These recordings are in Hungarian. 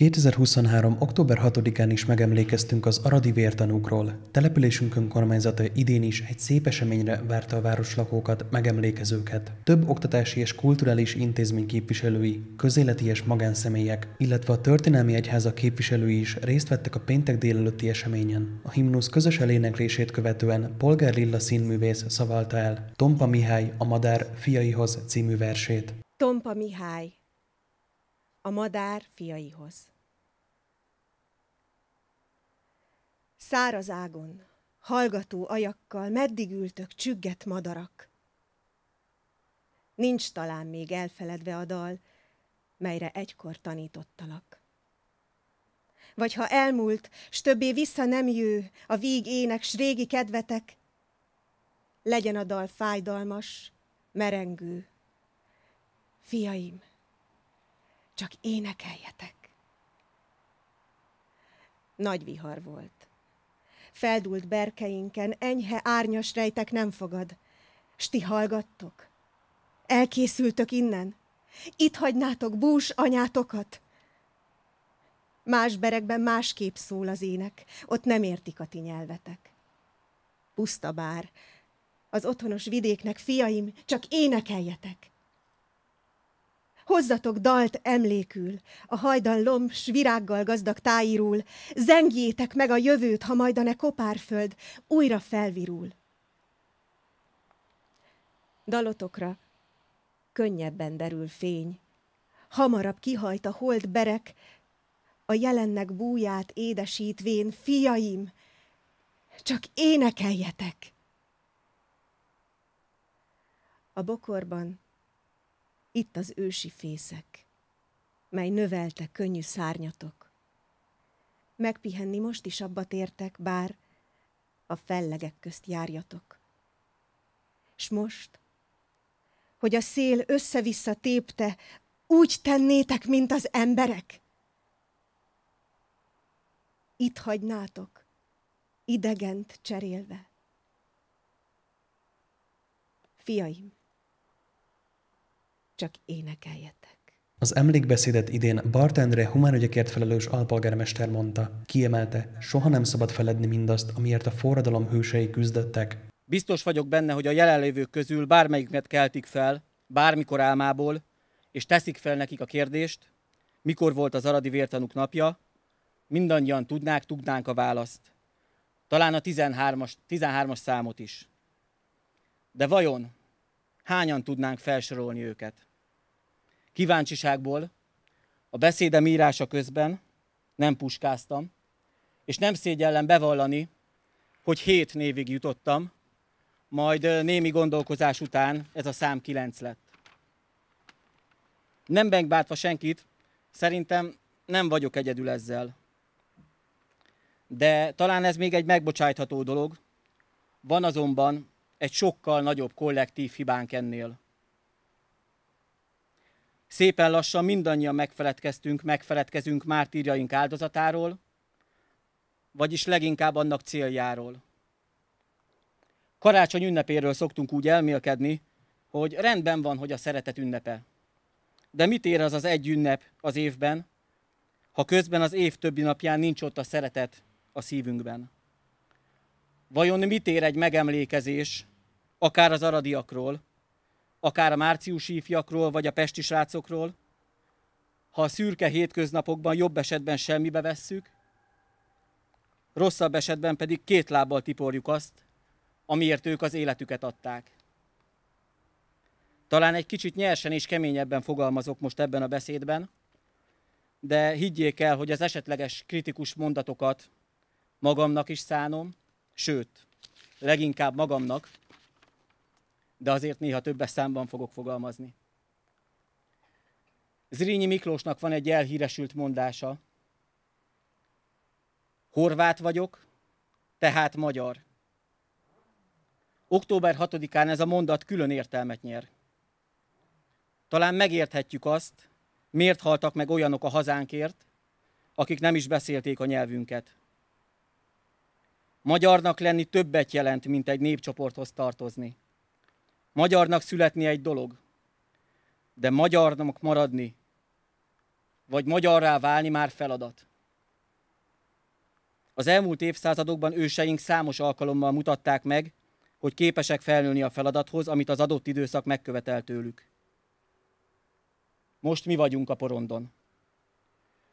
2023. október 6-án is megemlékeztünk az aradi vértanúkról. Településünk önkormányzata idén is egy szép eseményre várta a városlakókat, megemlékezőket. Több oktatási és kulturális intézmény képviselői, közéleti és magánszemélyek, illetve a történelmi egyháza képviselői is részt vettek a péntek délelőtti eseményen. A himnusz közös eléneklését követően Polgár Lilla színművész szavalta el Tompa Mihály a Madár fiaihoz című versét. Tompa Mihály a madár fiaihoz. Száraz ágon, hallgató ajakkal meddig ültök csügget madarak. Nincs talán még elfeledve a dal, melyre egykor tanítottalak. Vagy ha elmúlt, s többé vissza nem jő, a víg ének s régi kedvetek, legyen a dal fájdalmas, merengő. Fiaim, csak énekeljetek. Nagy vihar volt. Feldult berkeinken enyhe árnyas rejtek nem fogad. S ti hallgattok? Elkészültök innen? Itt hagynátok bús anyátokat? Más berekben másképp szól az ének, ott nem értik a ti nyelvetek. Puszta bár, az otthonos vidéknek, fiaim, csak énekeljetek! Hozzatok dalt emlékül, a hajdan lomb s virággal gazdag táirul, zengjétek meg a jövőt, ha majd a ne kopárföld újra felvirul. Dalotokra könnyebben derül fény, hamarabb kihajt a hold berek, a jelennek búját édesítvén, fiaim, csak énekeljetek! A bokorban itt az ősi fészek, mely növelte könnyű szárnyatok. Megpihenni most is abba tértek, bár a fellegek közt járjatok. S most, hogy a szél össze-vissza tépte, úgy tennétek, mint az emberek? Itt hagynátok, idegent cserélve. Fiaim, csak énekeljetek. Az emlékbeszédet idén Bartendre humánügyekért felelős alpolgármester mondta. Kiemelte, soha nem szabad feledni mindazt, amiért a forradalom hősei küzdöttek. Biztos vagyok benne, hogy a jelenlévők közül bármelyiknek keltik fel, bármikor álmából, és teszik fel nekik a kérdést, mikor volt az aradi vértanúk napja, mindannyian tudnák, tudnánk a választ. Talán a 13-as, 13 számot is. De vajon hányan tudnánk felsorolni őket? kíváncsiságból, a beszédem írása közben nem puskáztam, és nem szégyellem bevallani, hogy hét névig jutottam, majd némi gondolkozás után ez a szám kilenc lett. Nem bengbátva senkit, szerintem nem vagyok egyedül ezzel. De talán ez még egy megbocsátható dolog, van azonban egy sokkal nagyobb kollektív hibánk ennél. Szépen lassan mindannyian megfeledkeztünk, megfeledkezünk mártírjaink áldozatáról, vagyis leginkább annak céljáról. Karácsony ünnepéről szoktunk úgy elmélkedni, hogy rendben van, hogy a szeretet ünnepe. De mit ér az az egy ünnep az évben, ha közben az év többi napján nincs ott a szeretet a szívünkben? Vajon mit ér egy megemlékezés, akár az aradiakról, akár a márciusi ifjakról, vagy a pesti srácokról, ha a szürke hétköznapokban jobb esetben semmibe vesszük, rosszabb esetben pedig két lábbal tiporjuk azt, amiért ők az életüket adták. Talán egy kicsit nyersen és keményebben fogalmazok most ebben a beszédben, de higgyék el, hogy az esetleges kritikus mondatokat magamnak is szánom, sőt, leginkább magamnak, de azért néha többes számban fogok fogalmazni. Zrínyi Miklósnak van egy elhíresült mondása. Horvát vagyok, tehát magyar. Október 6-án ez a mondat külön értelmet nyer. Talán megérthetjük azt, miért haltak meg olyanok a hazánkért, akik nem is beszélték a nyelvünket. Magyarnak lenni többet jelent, mint egy népcsoporthoz tartozni. Magyarnak születni egy dolog, de magyarnak maradni, vagy magyarrá válni már feladat. Az elmúlt évszázadokban őseink számos alkalommal mutatták meg, hogy képesek felnőni a feladathoz, amit az adott időszak megkövetel tőlük. Most mi vagyunk a porondon.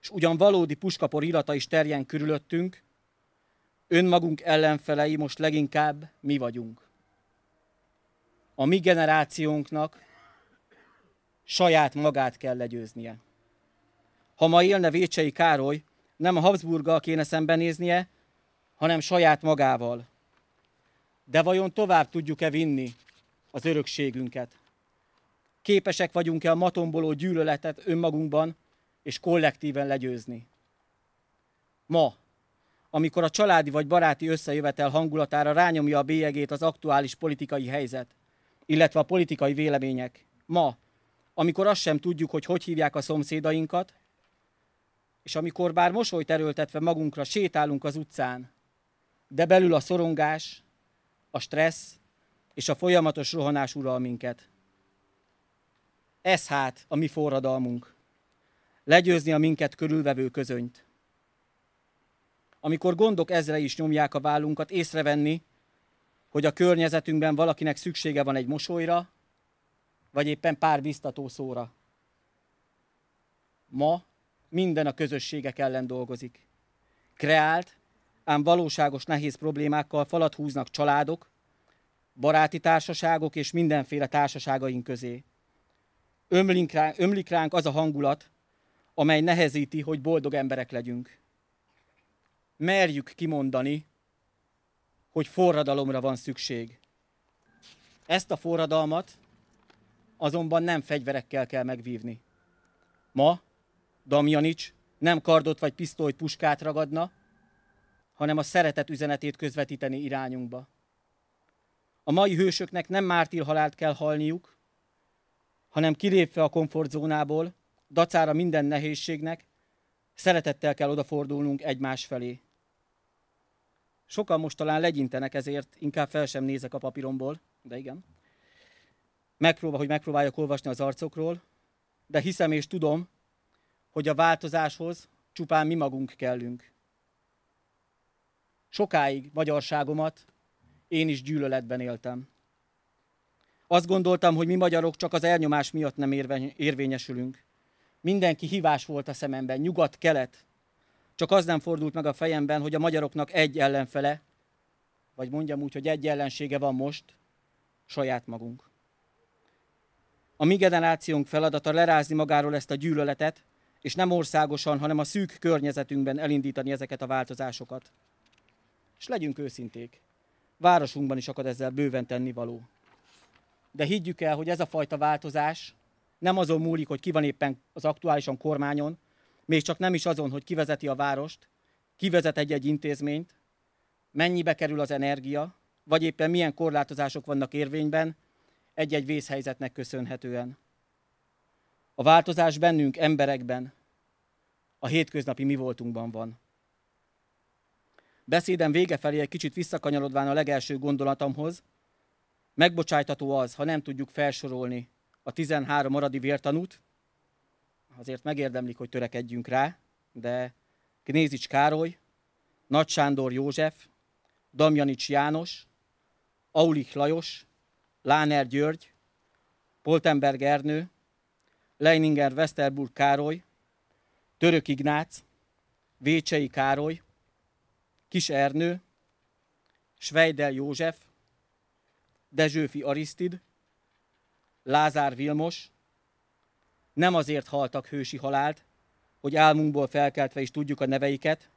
És ugyan valódi puskapor illata is terjen körülöttünk, önmagunk ellenfelei most leginkább mi vagyunk a mi generációnknak saját magát kell legyőznie. Ha ma élne Vécsei Károly, nem a Habsburggal kéne szembenéznie, hanem saját magával. De vajon tovább tudjuk-e vinni az örökségünket? Képesek vagyunk-e a matomboló gyűlöletet önmagunkban és kollektíven legyőzni? Ma, amikor a családi vagy baráti összejövetel hangulatára rányomja a bélyegét az aktuális politikai helyzet, illetve a politikai vélemények. Ma, amikor azt sem tudjuk, hogy hogy hívják a szomszédainkat, és amikor bár mosolyt erőltetve magunkra sétálunk az utcán, de belül a szorongás, a stressz és a folyamatos rohanás ural minket. Ez hát a mi forradalmunk. Legyőzni a minket körülvevő közönyt. Amikor gondok ezre is nyomják a vállunkat, észrevenni, hogy a környezetünkben valakinek szüksége van egy mosolyra, vagy éppen pár biztató szóra. Ma minden a közösségek ellen dolgozik. Kreált, ám valóságos nehéz problémákkal falat húznak családok, baráti társaságok és mindenféle társaságaink közé. Ömlik ránk, ömlik ránk az a hangulat, amely nehezíti, hogy boldog emberek legyünk. Merjük kimondani, hogy forradalomra van szükség. Ezt a forradalmat azonban nem fegyverekkel kell megvívni. Ma Damjanics nem kardot vagy pisztolyt puskát ragadna, hanem a szeretet üzenetét közvetíteni irányunkba. A mai hősöknek nem mártírhalált kell halniuk, hanem kilépve a komfortzónából, dacára minden nehézségnek, szeretettel kell odafordulnunk egymás felé. Sokan most talán legyintenek, ezért inkább fel sem nézek a papíromból, de igen. Megpróbál, hogy megpróbáljak olvasni az arcokról, de hiszem és tudom, hogy a változáshoz csupán mi magunk kellünk. Sokáig magyarságomat én is gyűlöletben éltem. Azt gondoltam, hogy mi magyarok csak az elnyomás miatt nem érvényesülünk. Mindenki hívás volt a szememben, nyugat-kelet, csak az nem fordult meg a fejemben, hogy a magyaroknak egy ellenfele, vagy mondjam úgy, hogy egy ellensége van most, saját magunk. A mi generációnk feladata lerázni magáról ezt a gyűlöletet, és nem országosan, hanem a szűk környezetünkben elindítani ezeket a változásokat. És legyünk őszinték, városunkban is akad ezzel bőven tennivaló. De higgyük el, hogy ez a fajta változás nem azon múlik, hogy ki van éppen az aktuálisan kormányon, még csak nem is azon, hogy kivezeti a várost, kivezet egy-egy intézményt, mennyibe kerül az energia, vagy éppen milyen korlátozások vannak érvényben egy-egy vészhelyzetnek köszönhetően. A változás bennünk, emberekben, a hétköznapi mi voltunkban van. Beszédem vége felé egy kicsit visszakanyarodván a legelső gondolatomhoz, megbocsájtató az, ha nem tudjuk felsorolni a 13 maradi vértanút, azért megérdemlik, hogy törekedjünk rá, de Gnézics Károly, Nagy Sándor József, Damjanics János, Aulik Lajos, Láner György, Poltenberg Ernő, Leininger Westerburg Károly, Török Ignác, Vécsei Károly, Kis Ernő, Svejdel József, Dezsőfi Arisztid, Lázár Vilmos, nem azért haltak hősi halált, hogy álmunkból felkeltve is tudjuk a neveiket,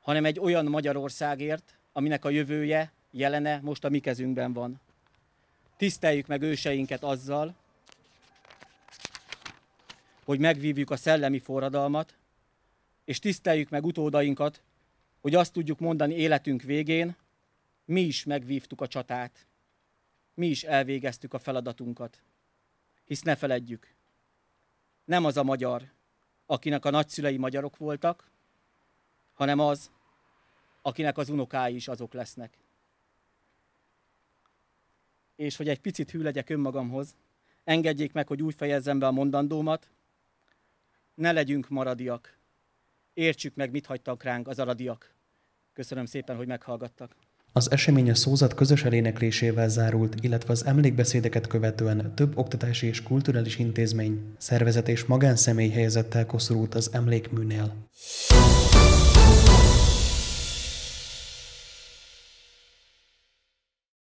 hanem egy olyan Magyarországért, aminek a jövője, jelene most a mi kezünkben van. Tiszteljük meg őseinket azzal, hogy megvívjuk a szellemi forradalmat, és tiszteljük meg utódainkat, hogy azt tudjuk mondani életünk végén, mi is megvívtuk a csatát, mi is elvégeztük a feladatunkat. Hisz ne feledjük, nem az a magyar, akinek a nagyszülei magyarok voltak, hanem az, akinek az unokái is azok lesznek. És hogy egy picit hű legyek önmagamhoz, engedjék meg, hogy úgy fejezzem be a mondandómat, ne legyünk maradiak, értsük meg, mit hagytak ránk az aradiak. Köszönöm szépen, hogy meghallgattak. Az esemény a szózat közös eléneklésével zárult, illetve az emlékbeszédeket követően több oktatási és kulturális intézmény, szervezet és magánszemély helyezett el koszorút az emlékműnél.